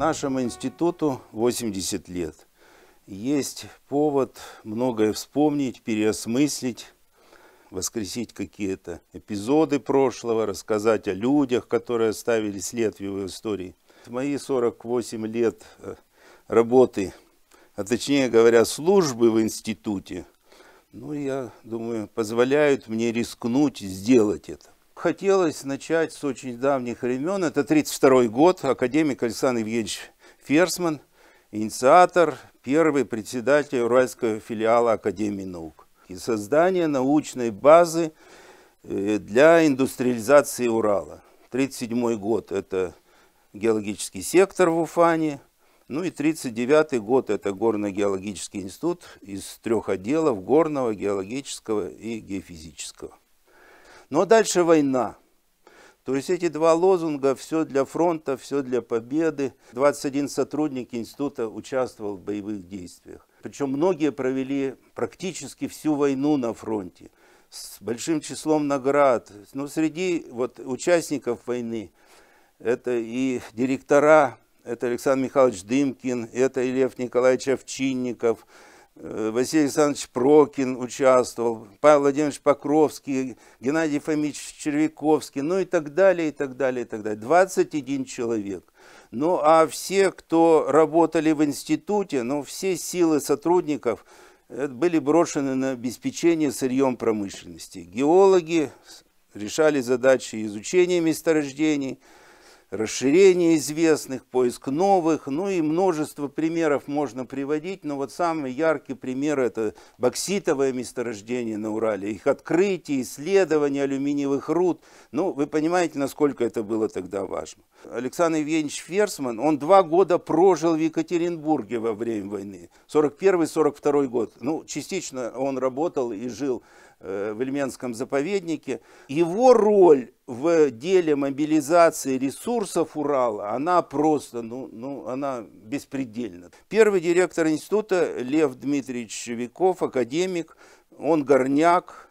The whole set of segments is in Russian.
нашему институту 80 лет. Есть повод многое вспомнить, переосмыслить, воскресить какие-то эпизоды прошлого, рассказать о людях, которые оставили след в его истории. мои 48 лет э, работы, а точнее говоря, службы в институте, ну, я думаю, позволяют мне рискнуть сделать это хотелось начать с очень давних времен. Это 32 год, академик Александр Евгеньевич Ферсман, инициатор, первый председатель Уральского филиала Академии наук. И создание научной базы э, для индустриализации Урала. 37 год – это геологический сектор в Уфане. Ну и 1939 год – это горно-геологический институт из трех отделов – горного, геологического и геофизического. Но дальше война. То есть эти два лозунга «все для фронта», «все для победы». 21 сотрудник института участвовал в боевых действиях. Причем многие провели практически всю войну на фронте с большим числом наград. Но среди вот, участников войны это и директора, это Александр Михайлович Дымкин, это и Лев Николаевич Овчинников – Э, Василий Александрович Прокин участвовал, Павел Владимирович Покровский, Геннадий Фомич Червяковский, ну и так далее, и так далее, и так далее. 21 человек. Ну а все, кто работали в институте, ну все силы сотрудников э, были брошены на обеспечение сырьем промышленности. Геологи решали задачи изучения месторождений, расширение известных, поиск новых, ну и множество примеров можно приводить, но вот самый яркий пример это бокситовое месторождение на Урале, их открытие, исследование алюминиевых руд, ну вы понимаете, насколько это было тогда важно. Александр Евгеньевич Ферсман, он два года прожил в Екатеринбурге во время войны, 41-42 год, ну частично он работал и жил Э, в Ильменском заповеднике. Его роль в деле мобилизации ресурсов Урала, она просто, ну, ну, она беспредельна. Первый директор института Лев Дмитриевич Шевиков, академик, он горняк,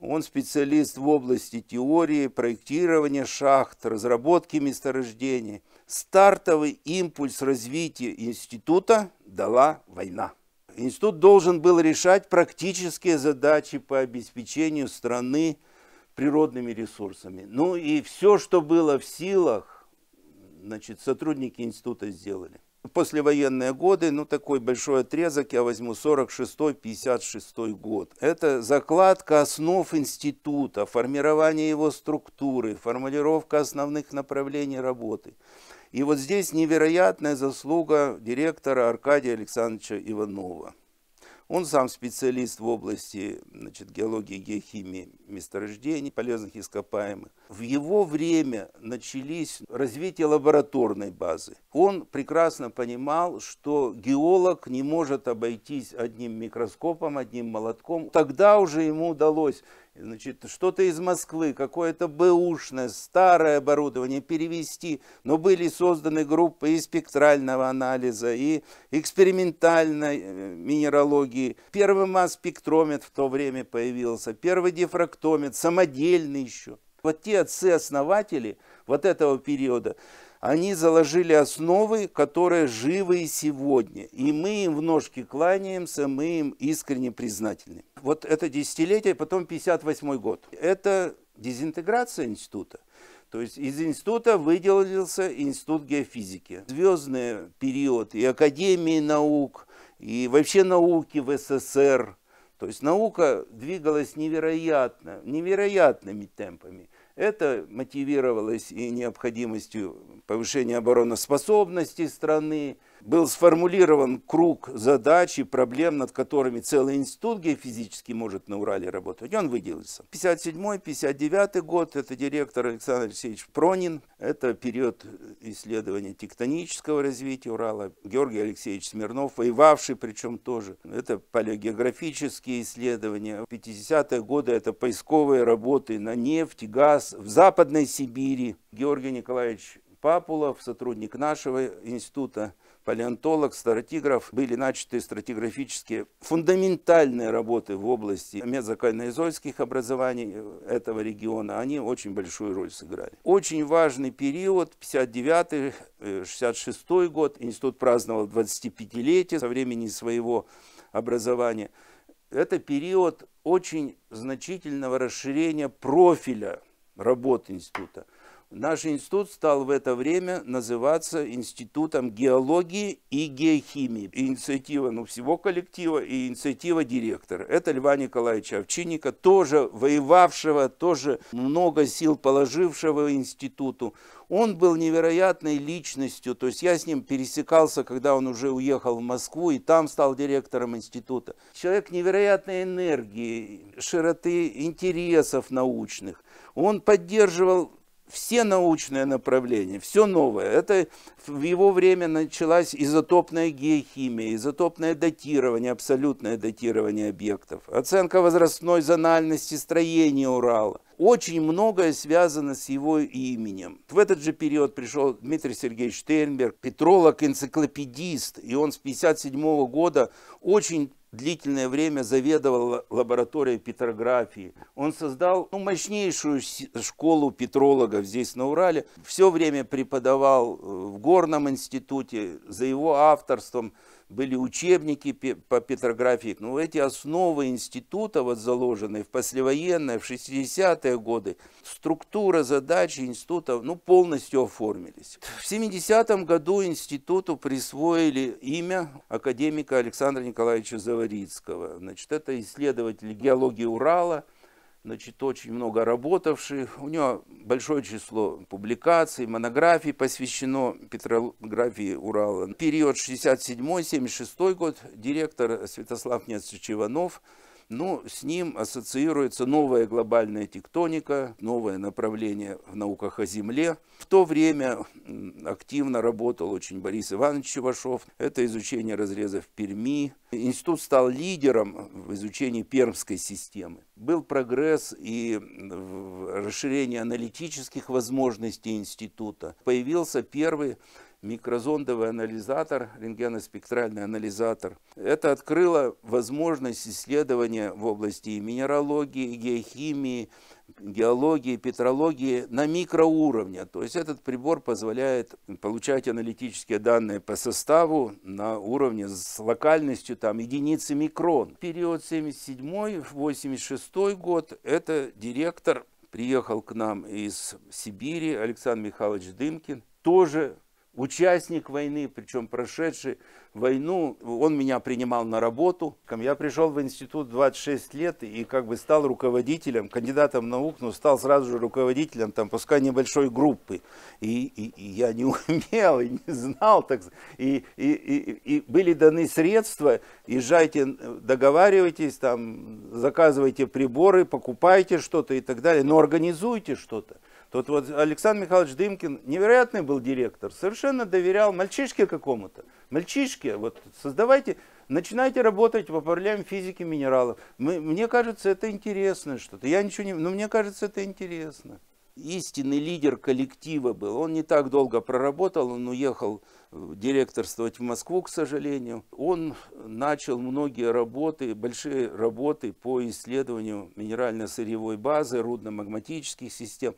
он специалист в области теории, проектирования шахт, разработки месторождений. Стартовый импульс развития института дала война. Институт должен был решать практические задачи по обеспечению страны природными ресурсами. Ну и все, что было в силах, значит, сотрудники института сделали. Послевоенные годы, ну такой большой отрезок, я возьму 46-56 год. Это закладка основ института, формирование его структуры, формулировка основных направлений работы. И вот здесь невероятная заслуга директора Аркадия Александровича Иванова. Он сам специалист в области значит, геологии геохимии месторождений, полезных ископаемых. В его время начались развитие лабораторной базы. Он прекрасно понимал, что геолог не может обойтись одним микроскопом, одним молотком. Тогда уже ему удалось значит, что-то из Москвы, какое-то бэушное, старое оборудование перевести, но были созданы группы и спектрального анализа, и экспериментальной э, минералогии. Первый масс-спектрометр в то время появился, первый дифрактомет самодельный еще. Вот те отцы-основатели вот этого периода, они заложили основы, которые живы и сегодня. И мы им в ножки кланяемся, мы им искренне признательны. Вот это десятилетие, потом 58 год. Это дезинтеграция института. То есть из института выделился институт геофизики. Звездный период и Академии наук, и вообще науки в СССР. То есть наука двигалась невероятно, невероятными темпами. Это мотивировалось и необходимостью повышения обороноспособности страны, был сформулирован круг задач и проблем, над которыми целый институт геофизически может на Урале работать. И он выделился. 57-59 год, это директор Александр Алексеевич Пронин, это период исследования тектонического развития Урала, Георгий Алексеевич Смирнов, воевавший причем тоже, это палеогеографические исследования. 50-е годы это поисковые работы на нефть, газ в Западной Сибири. Георгий Николаевич Папулов, сотрудник нашего института, палеонтолог, старотиграф, были начаты стратиграфические фундаментальные работы в области мезокайнозойских образований э, этого региона. Они очень большую роль сыграли. Очень важный период, 59-66 э, год, институт праздновал 25-летие со времени своего образования. Это период очень значительного расширения профиля работы института. Наш институт стал в это время называться Институтом геологии и геохимии. Инициатива ну, всего коллектива и инициатива директора. Это Льва Николаевича Овчинника, тоже воевавшего, тоже много сил положившего институту. Он был невероятной личностью, то есть я с ним пересекался, когда он уже уехал в Москву и там стал директором института. Человек невероятной энергии, широты интересов научных. Он поддерживал все научные направления, все новое. Это в его время началась изотопная геохимия, изотопное датирование, абсолютное датирование объектов, оценка возрастной зональности строения Урала. Очень многое связано с его именем. В этот же период пришел Дмитрий Сергеевич Штейнберг, петролог-энциклопедист, и он с 1957 года очень длительное время заведовал лабораторией петрографии. Он создал ну, мощнейшую школу петрологов здесь на Урале. Все время преподавал э, в Горном институте за его авторством были учебники по петрографии. Но ну, эти основы института, вот заложенные в послевоенные, в 60-е годы, структура задачи института ну, полностью оформились. В 70-м году институту присвоили имя академика Александра Николаевича Заварицкого. Значит, это исследователь геологии Урала – значит, очень много работавший У него большое число публикаций, монографий посвящено петрографии Урала. Период 67-76 год, директор Святослав Нецич Иванов – но ну, с ним ассоциируется новая глобальная тектоника, новое направление в науках о Земле. В то время активно работал очень Борис Иванович Чувашов. Это изучение разрезов Перми. Институт стал лидером в изучении пермской системы. Был прогресс и расширение аналитических возможностей института. Появился первый микрозондовый анализатор, рентгеноспектральный анализатор. Это открыло возможность исследования в области минералогии, геохимии, геологии, петрологии на микроуровне. То есть этот прибор позволяет получать аналитические данные по составу на уровне с локальностью там, единицы микрон. Период 77-86 год – это директор приехал к нам из Сибири Александр Михайлович Дымкин, тоже участник войны, причем прошедший войну, он меня принимал на работу. Я пришел в институт 26 лет и как бы стал руководителем, кандидатом наук, но стал сразу же руководителем, там, пускай небольшой группы. И, и, и я не умел, и не знал, так и, и, и, и были даны средства, езжайте, договаривайтесь, там, заказывайте приборы, покупайте что-то и так далее, но организуйте что-то. Тот вот Александр Михайлович Дымкин невероятный был директор, совершенно доверял мальчишке какому-то. Мальчишке, вот создавайте, начинайте работать по проблеме физики минералов. Мы, мне кажется, это интересно что-то. Я ничего не... Но ну, мне кажется, это интересно. Истинный лидер коллектива был. Он не так долго проработал, он уехал э, директорствовать в Москву, к сожалению. Он начал многие работы, большие работы по исследованию минерально-сырьевой базы, рудно-магматических систем.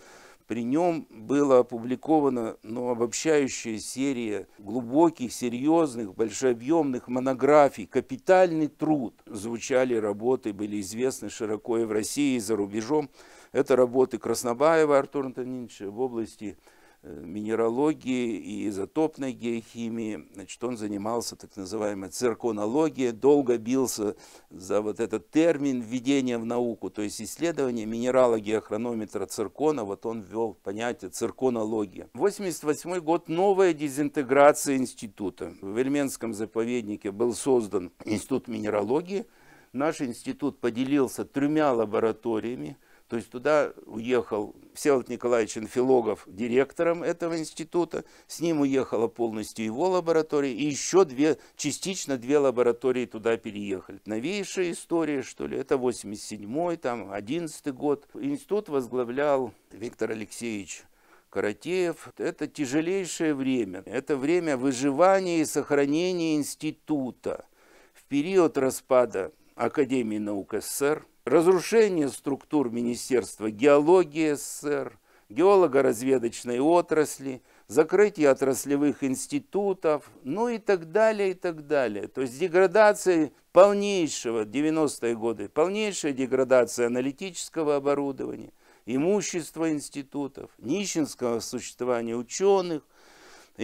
При нем была опубликована ну, обобщающая серия глубоких, серьезных, большообъемных монографий. Капитальный труд. Звучали работы, были известны широко и в России, и за рубежом. Это работы Краснобаева Артура Антониновича в области Э, минералогии и изотопной геохимии. Значит, он занимался так называемой цирконологией, долго бился за вот этот термин введения в науку, то есть исследование минерала геохронометра циркона, вот он ввел понятие цирконология. 1988 год, новая дезинтеграция института. В Эльменском заповеднике был создан институт минералогии. Наш институт поделился тремя лабораториями – то есть туда уехал Всеволод Николаевич Инфилогов директором этого института, с ним уехала полностью его лаборатория, и еще две, частично две лаборатории туда переехали. Новейшая история, что ли, это 87-й, там, 11 год. Институт возглавлял Виктор Алексеевич Каратеев. Это тяжелейшее время. Это время выживания и сохранения института. В период распада Академии наук СССР, разрушение структур Министерства геологии СССР, геолого-разведочной отрасли, закрытие отраслевых институтов, ну и так далее, и так далее. То есть деградация полнейшего, 90-е годы, полнейшая деградация аналитического оборудования, имущества институтов, нищенского существования ученых,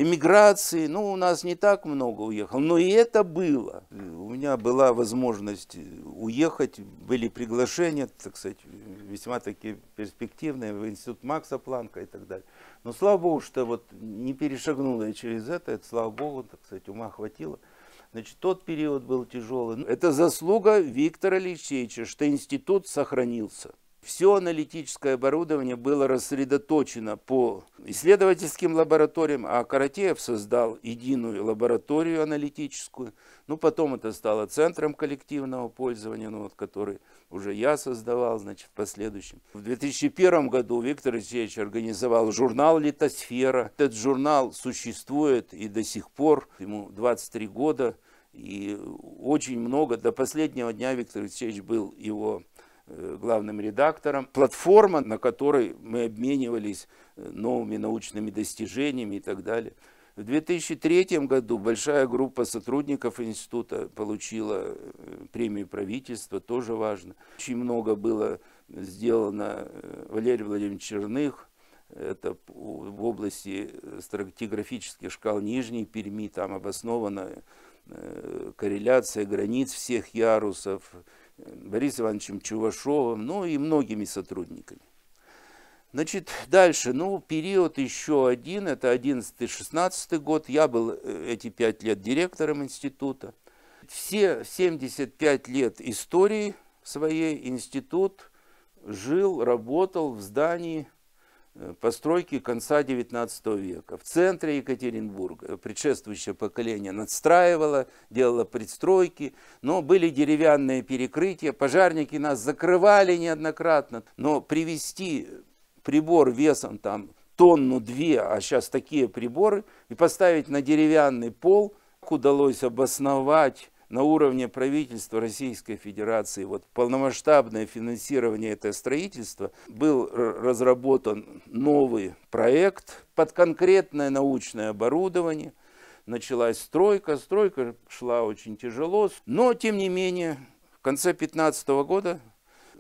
эмиграции, ну, у нас не так много уехало, но и это было. У меня была возможность уехать, были приглашения, так сказать, весьма такие перспективные в институт Макса Планка и так далее. Но слава богу, что вот не перешагнула я через это, это слава богу, так сказать, ума хватило. Значит, тот период был тяжелый. Ну, это заслуга Виктора Алексеевича, что институт сохранился. Все аналитическое оборудование было рассредоточено по исследовательским лабораториям, а Каратеев создал единую лабораторию аналитическую. Ну, потом это стало центром коллективного пользования, ну, вот, который уже я создавал, значит, в последующем. В 2001 году Виктор Алексеевич организовал журнал «Литосфера». Этот журнал существует и до сих пор, ему 23 года. И очень много, до последнего дня Виктор Алексеевич был его главным редактором, платформа, на которой мы обменивались э, новыми научными достижениями и так далее. В 2003 году большая группа сотрудников института получила э, премию правительства, тоже важно. Очень много было сделано э, Валерий Владимирович Черных, это в области стратиграфических шкал Нижней Перми, там обоснована корреляция границ всех ярусов, Борисом Ивановичем Чувашовым, ну и многими сотрудниками. Значит, дальше, ну, период еще один, это 11-16 год, я был э, эти пять лет директором института. Все 75 лет истории своей институт жил, работал в здании Э, постройки конца XIX века. В центре Екатеринбурга э, предшествующее поколение надстраивало, делало предстройки, но были деревянные перекрытия, пожарники нас закрывали неоднократно, но привести прибор весом там тонну-две, а сейчас такие приборы, и поставить на деревянный пол, удалось обосновать на уровне правительства Российской Федерации вот полномасштабное финансирование этого строительства был разработан новый проект под конкретное научное оборудование. Началась стройка, стройка шла очень тяжело, но тем не менее в конце 2015 года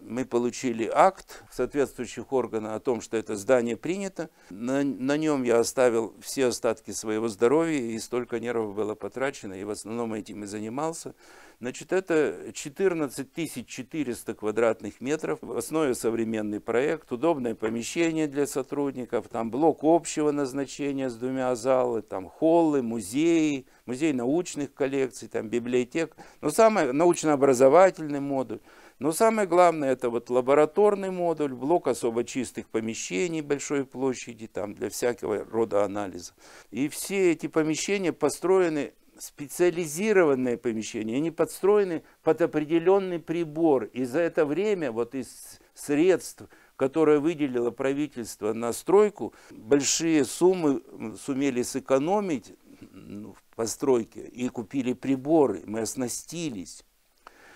мы получили акт соответствующих органов о том, что это здание принято. На, на нем я оставил все остатки своего здоровья, и столько нервов было потрачено, и в основном этим и занимался. Значит, это 14 400 квадратных метров, в основе современный проект, удобное помещение для сотрудников, там блок общего назначения с двумя залами, там холлы, музеи, музей научных коллекций, там библиотек, но самое научно-образовательный модуль. Но самое главное, это вот лабораторный модуль, блок особо чистых помещений большой площади, там для всякого рода анализа. И все эти помещения построены специализированные помещения, они подстроены под определенный прибор. И за это время вот из средств, которое выделило правительство на стройку, большие суммы сумели сэкономить ну, в постройке и купили приборы, мы оснастились.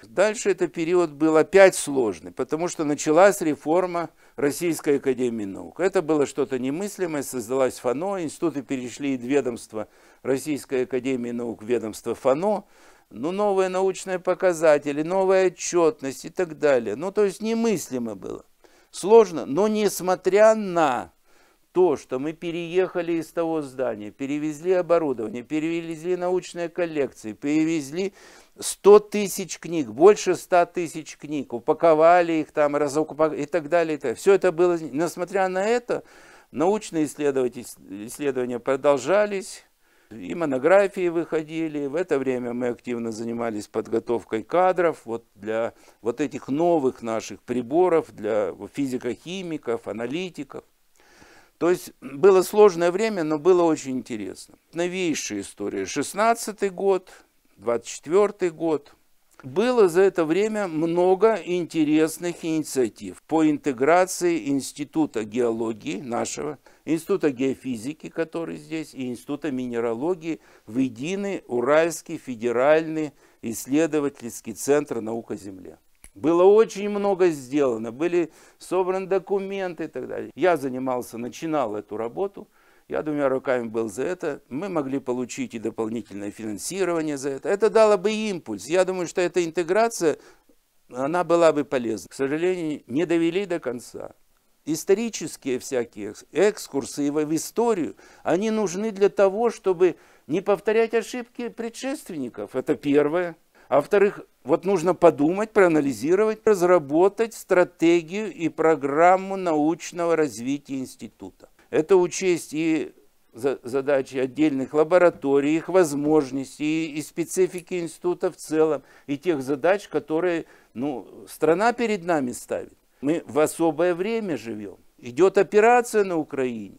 Дальше этот период был опять сложный, потому что началась реформа Российской Академии Наук. Это было что-то немыслимое, создалась ФАНО, институты перешли от ведомства Российской Академии Наук в ведомство ФАНО, ну, новые научные показатели, новая отчетность и так далее. Ну, то есть немыслимо было. Сложно, но несмотря на то, что мы переехали из того здания, перевезли оборудование, перевезли научные коллекции, перевезли 100 тысяч книг, больше 100 тысяч книг, упаковали их там, разупаковали и так далее. И так. Все это было, несмотря на это, научные исследования продолжались, и монографии выходили. В это время мы активно занимались подготовкой кадров вот для вот этих новых наших приборов, для физико-химиков, аналитиков. То есть было сложное время, но было очень интересно. Новейшая история. 16 год, 24 год. Было за это время много интересных инициатив по интеграции Института геологии нашего, Института геофизики, который здесь, и Института минералогии в единый Уральский федеральный исследовательский центр о Земле. Было очень много сделано, были собраны документы и так далее. Я занимался, начинал эту работу – я двумя руками был за это. Мы могли получить и дополнительное финансирование за это. Это дало бы импульс. Я думаю, что эта интеграция, она была бы полезна. К сожалению, не довели до конца. Исторические всякие экскурсы в историю, они нужны для того, чтобы не повторять ошибки предшественников. Это первое. А вторых вот нужно подумать, проанализировать, разработать стратегию и программу научного развития института. Это учесть и задачи отдельных лабораторий, их возможности и, и специфики института в целом, и тех задач, которые ну, страна перед нами ставит. Мы в особое время живем. Идет операция на Украине.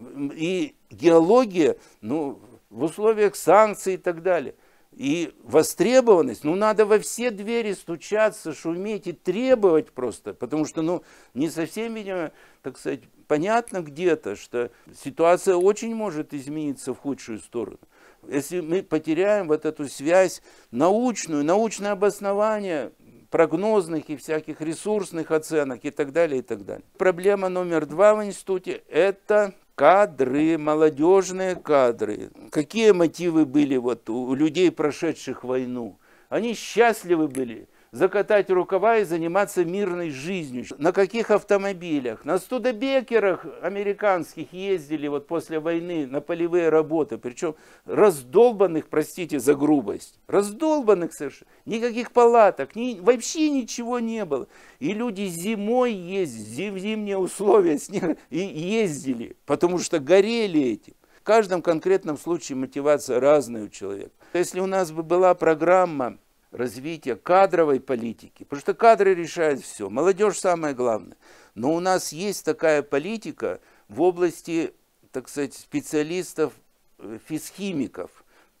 И геология ну, в условиях санкций и так далее. И востребованность, ну надо во все двери стучаться, шуметь и требовать просто, потому что ну не совсем, видимо, так сказать, понятно где-то, что ситуация очень может измениться в худшую сторону. Если мы потеряем вот эту связь научную, научное обоснование прогнозных и всяких ресурсных оценок и так далее, и так далее. Проблема номер два в институте – это кадры, молодежные кадры. Какие мотивы были вот у людей, прошедших войну? Они счастливы были – закатать рукава и заниматься мирной жизнью. На каких автомобилях? На студебекерах американских ездили вот после войны на полевые работы, причем раздолбанных, простите за грубость, раздолбанных совершенно, никаких палаток, ни, вообще ничего не было. И люди зимой ездили, зим, зимние условия снега, и ездили, потому что горели эти. В каждом конкретном случае мотивация разная у человека. Если у нас бы была программа развития кадровой политики, потому что кадры решают все, молодежь самое главное. Но у нас есть такая политика в области, так сказать, специалистов, э, физхимиков.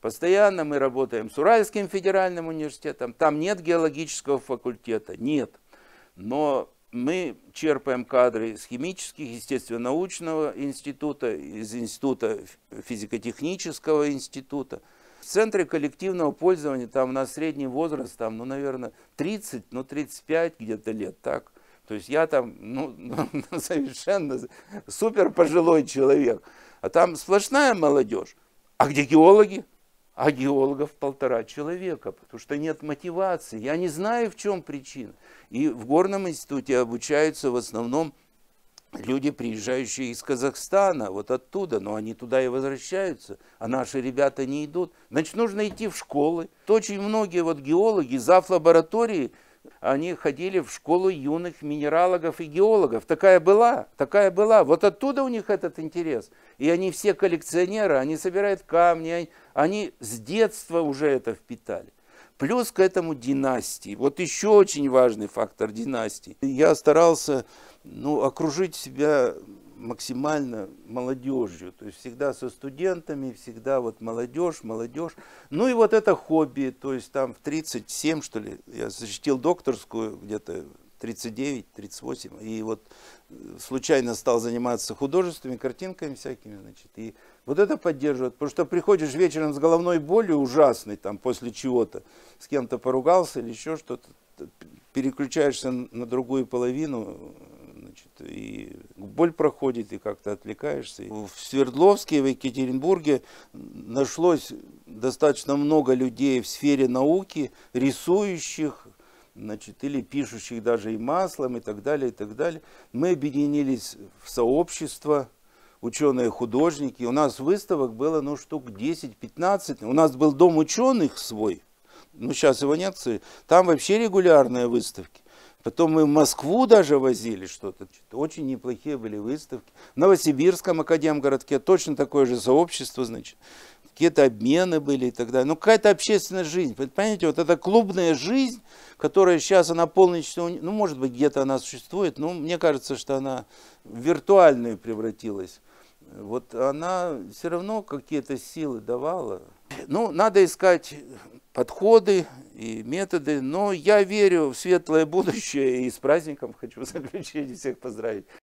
Постоянно мы работаем с Уральским федеральным университетом, там нет геологического факультета, нет. Но мы черпаем кадры из химических, естественно-научного института, из института физико-технического института. В центре коллективного пользования там на средний возраст, там, ну, наверное, 30, ну, 35 где-то лет, так. То есть я там, ну, совершенно супер пожилой человек. А там сплошная молодежь. А где геологи? А геологов полтора человека, потому что нет мотивации. Я не знаю, в чем причина. И в Горном институте обучаются в основном люди, приезжающие из Казахстана, вот оттуда, но они туда и возвращаются, а наши ребята не идут. Значит, нужно идти в школы. То очень многие вот геологи, зав. лаборатории, они ходили в школу юных минералогов и геологов. Такая была, такая была. Вот оттуда у них этот интерес. И они все коллекционеры, они собирают камни, они с детства уже это впитали. Плюс к этому династии. Вот еще очень важный фактор династии. Я старался ну, окружить себя максимально молодежью, то есть всегда со студентами, всегда вот молодежь, молодежь. Ну и вот это хобби, то есть там в 37, что ли, я защитил докторскую где-то 39-38, и вот э, случайно стал заниматься художественными картинками всякими, значит, и вот это поддерживает, потому что приходишь вечером с головной болью ужасной, там, после чего-то, с кем-то поругался или еще что-то, переключаешься на другую половину, и боль проходит, и как-то отвлекаешься. В Свердловске, в Екатеринбурге нашлось достаточно много людей в сфере науки, рисующих, значит, или пишущих даже и маслом, и так далее, и так далее. Мы объединились в сообщество, ученые-художники. У нас выставок было, ну, штук 10-15. У нас был дом ученых свой, ну, сейчас его нет, там вообще регулярные выставки. Потом мы в Москву даже возили что-то. Очень неплохие были выставки. В Новосибирском академгородке точно такое же сообщество, значит. Какие-то обмены были и так далее. Ну, какая-то общественная жизнь. Понимаете, вот эта клубная жизнь, которая сейчас, она полностью, ну, может быть, где-то она существует, но мне кажется, что она в виртуальную превратилась. Вот она все равно какие-то силы давала. Ну, надо искать подходы и методы, но я верю в светлое будущее и с праздником хочу в заключение всех поздравить.